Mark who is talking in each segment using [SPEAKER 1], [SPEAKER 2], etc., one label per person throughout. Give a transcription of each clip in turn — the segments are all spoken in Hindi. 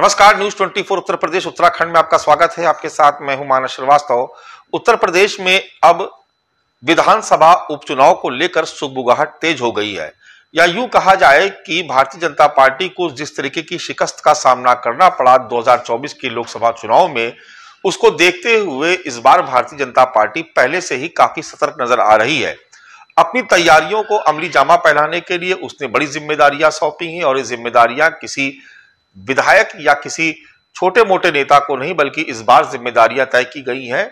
[SPEAKER 1] नमस्कार न्यूज 24 उत्तर प्रदेश उत्तराखंड में आपका स्वागत है आपके साथ मैं हूं मानस श्रीवास्तव उत्तर प्रदेश में अब विधानसभा उपचुनाव को लेकर सुगबुगाहट तेज हो गई है या यूं कहा जाए कि भारतीय जनता पार्टी को जिस तरीके की शिकस्त का सामना करना पड़ा 2024 के लोकसभा चुनाव में उसको देखते हुए इस बार भारतीय जनता पार्टी पहले से ही काफी सतर्क नजर आ रही है अपनी तैयारियों को अमली जामा पहनाने के लिए उसने बड़ी जिम्मेदारियां सौंपी हैं और ये जिम्मेदारियां किसी विधायक या किसी छोटे मोटे नेता को नहीं बल्कि इस बार जिम्मेदारियां तय की गई हैं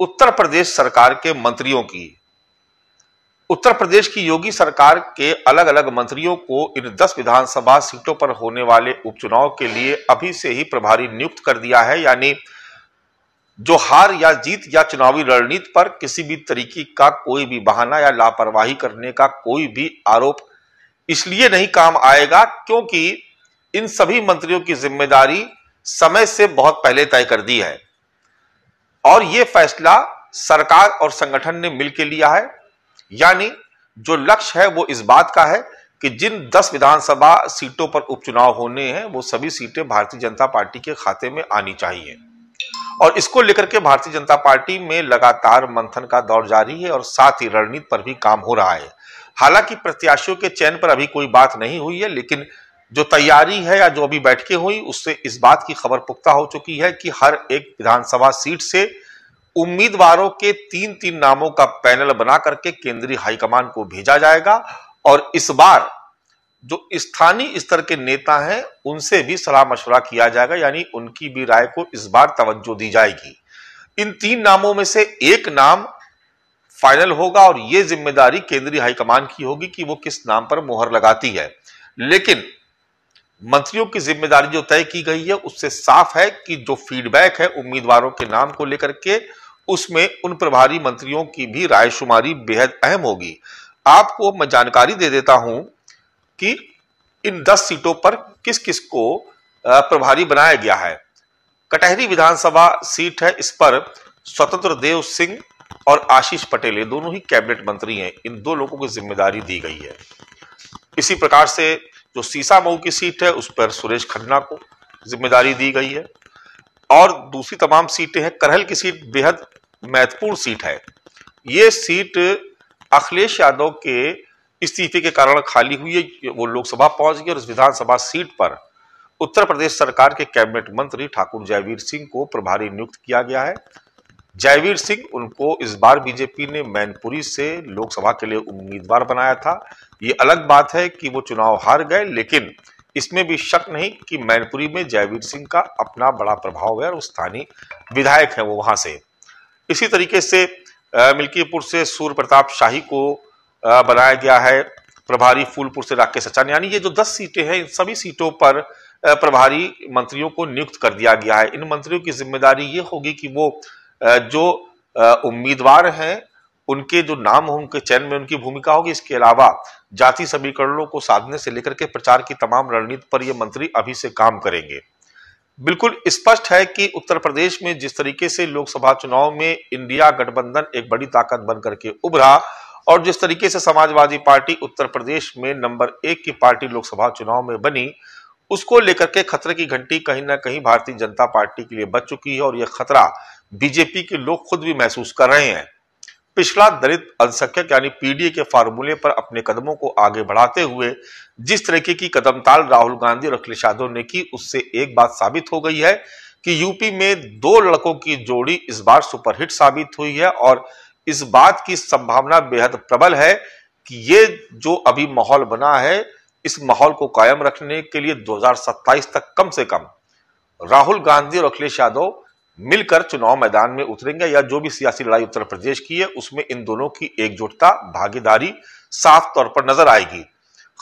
[SPEAKER 1] उत्तर प्रदेश सरकार के मंत्रियों की उत्तर प्रदेश की योगी सरकार के अलग अलग मंत्रियों को इन 10 विधानसभा सीटों पर होने वाले उपचुनाव के लिए अभी से ही प्रभारी नियुक्त कर दिया है यानी जो हार या जीत या चुनावी रणनीति पर किसी भी तरीके का कोई भी बहाना या लापरवाही करने का कोई भी आरोप इसलिए नहीं काम आएगा क्योंकि इन सभी मंत्रियों की जिम्मेदारी समय से बहुत पहले तय कर दी है और यह फैसला सरकार और संगठन ने मिलकर लिया है यानी जो लक्ष्य है वो इस बात का है कि जिन 10 विधानसभा सीटों पर उपचुनाव होने हैं वो सभी सीटें भारतीय जनता पार्टी के खाते में आनी चाहिए और इसको लेकर के भारतीय जनता पार्टी में लगातार मंथन का दौर जारी है और साथ ही रणनीति पर भी काम हो रहा है हालांकि प्रत्याशियों के चयन पर अभी कोई बात नहीं हुई है लेकिन जो तैयारी है या जो अभी बैठके हुई उससे इस बात की खबर पुख्ता हो चुकी है कि हर एक विधानसभा सीट से उम्मीदवारों के तीन तीन नामों का पैनल बना करके केंद्रीय हाईकमान को भेजा जाएगा और इस बार जो स्थानीय स्तर के नेता हैं उनसे भी सलाह मशवरा किया जाएगा यानी उनकी भी राय को इस बार तवज्जो दी जाएगी इन तीन नामों में से एक नाम फाइनल होगा और यह जिम्मेदारी केंद्रीय हाईकमान की होगी कि वो किस नाम पर मोहर लगाती है लेकिन मंत्रियों की जिम्मेदारी जो तय की गई है उससे साफ है कि जो फीडबैक है उम्मीदवारों के नाम को लेकर के उसमें उन प्रभारी मंत्रियों की भी राय शुमारी बेहद अहम होगी आपको मैं जानकारी दे देता हूं कि इन दस सीटों पर किस किस को प्रभारी बनाया गया है कटहरी विधानसभा सीट है इस पर स्वतंत्र देव सिंह और आशीष पटेल ये दोनों ही कैबिनेट मंत्री हैं इन दो लोगों की जिम्मेदारी दी गई है इसी प्रकार से जो सीसा मऊ की सीट है उस पर सुरेश खन्ना को जिम्मेदारी दी गई है और दूसरी तमाम सीटें हैं करहल की सीट बेहद महत्वपूर्ण सीट है ये सीट अखिलेश यादव के इस्तीफे के कारण खाली हुई है वो लोकसभा पहुंच गई और इस विधानसभा सीट पर उत्तर प्रदेश सरकार के कैबिनेट मंत्री ठाकुर जयवीर सिंह को प्रभारी नियुक्त किया गया है जयवीर सिंह उनको इस बार बीजेपी ने मैनपुरी से लोकसभा के लिए उम्मीदवार बनाया था ये अलग बात है कि वो चुनाव हार गए लेकिन इसमें भी शक नहीं कि मैनपुरी में जयवीर सिंह का अपना बड़ा प्रभाव है और स्थानीय विधायक है वो वहां से इसी तरीके से मिल्कीपुर से सूर्य प्रताप शाही को बनाया गया है प्रभारी फूलपुर से राकेश सचान यानी ये जो दस सीटें हैं इन सभी सीटों पर प्रभारी मंत्रियों को नियुक्त कर दिया गया है इन मंत्रियों की जिम्मेदारी ये होगी कि वो जो उम्मीदवार हैं उनके जो नाम हो उनके चयन में उनकी भूमिका होगी इसके अलावा जाति समीकरणों को साधने से लेकर के प्रचार की तमाम रणनीति पर यह मंत्री अभी से काम करेंगे बिल्कुल स्पष्ट है कि उत्तर प्रदेश में जिस तरीके से लोकसभा चुनाव में इंडिया गठबंधन एक बड़ी ताकत बनकर के उभरा और जिस तरीके से समाजवादी पार्टी उत्तर प्रदेश में नंबर एक की पार्टी लोकसभा चुनाव में बनी उसको लेकर के खतरे की घंटी कहीं ना कहीं भारतीय जनता पार्टी के लिए बच चुकी है और यह खतरा बीजेपी के लोग खुद भी महसूस कर रहे हैं पिछला दलित अल्पसंख्यक यानी पीडीए के फार्मूले पर अपने कदमों को आगे बढ़ाते हुए जिस तरीके की कदमताल राहुल गांधी और अखिलेश यादव ने की उससे एक बात साबित हो गई है कि यूपी में दो लड़कों की जोड़ी इस बार सुपरहिट साबित हुई है और इस बात की संभावना बेहद प्रबल है कि ये जो अभी माहौल बना है इस माहौल को कायम रखने के लिए 2027 तक कम से कम राहुल गांधी और अखिलेश यादव मिलकर चुनाव मैदान में उतरेंगे या जो भी सियासी लड़ाई उत्तर प्रदेश की है उसमें इन दोनों की एकजुटता भागीदारी साफ तौर पर नजर आएगी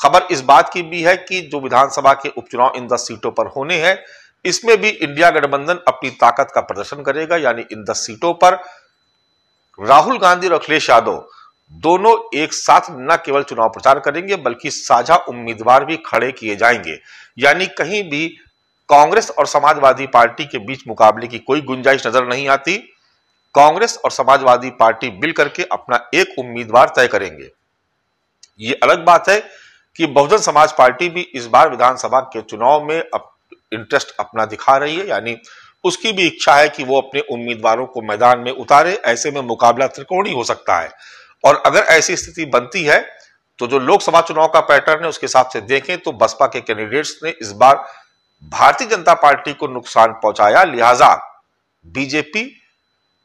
[SPEAKER 1] खबर इस बात की भी है कि जो विधानसभा के उपचुनाव इन दस सीटों पर होने हैं इसमें भी इंडिया गठबंधन अपनी ताकत का प्रदर्शन करेगा यानी इन दस सीटों पर राहुल गांधी और अखिलेश यादव दोनों एक साथ न केवल चुनाव प्रचार करेंगे बल्कि साझा उम्मीदवार भी खड़े किए जाएंगे यानी कहीं भी कांग्रेस और समाजवादी पार्टी के बीच मुकाबले की कोई गुंजाइश नजर नहीं आती कांग्रेस और समाजवादी पार्टी मिल करके अपना एक उम्मीदवार तय करेंगे ये अलग बात है कि बहुजन समाज पार्टी भी इस बार विधानसभा के चुनाव में अप, इंटरेस्ट अपना दिखा रही है यानी उसकी भी इच्छा है कि वो अपने उम्मीदवारों को मैदान में उतारे ऐसे में मुकाबला त्रिकोणी हो सकता है और अगर ऐसी स्थिति बनती है तो जो लोकसभा चुनाव का पैटर्न है उसके हिसाब से देखें तो बसपा के कैंडिडेट्स ने इस बार भारतीय जनता पार्टी को नुकसान पहुंचाया लिहाजा बीजेपी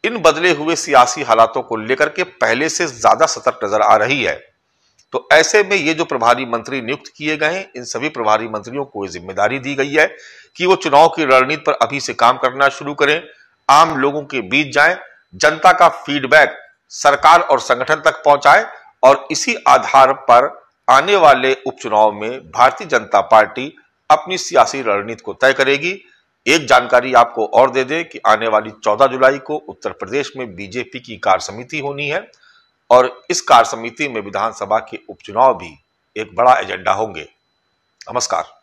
[SPEAKER 1] इन बदले हुए सियासी हालातों को लेकर के पहले से ज्यादा सतर्क नजर आ रही है तो ऐसे में ये जो प्रभारी मंत्री नियुक्त किए गए हैं इन सभी प्रभारी मंत्रियों को जिम्मेदारी दी गई है कि वो चुनाव की रणनीति पर अभी से काम करना शुरू करें आम लोगों के बीच जाएं जनता का फीडबैक सरकार और संगठन तक पहुंचाए और इसी आधार पर आने वाले उपचुनाव में भारतीय जनता पार्टी अपनी सियासी रणनीति को तय करेगी एक जानकारी आपको और दे दें कि आने वाली 14 जुलाई को उत्तर प्रदेश में बीजेपी की कार्य समिति होनी है और इस कार्य समिति में विधानसभा के उपचुनाव भी एक बड़ा एजेंडा होंगे नमस्कार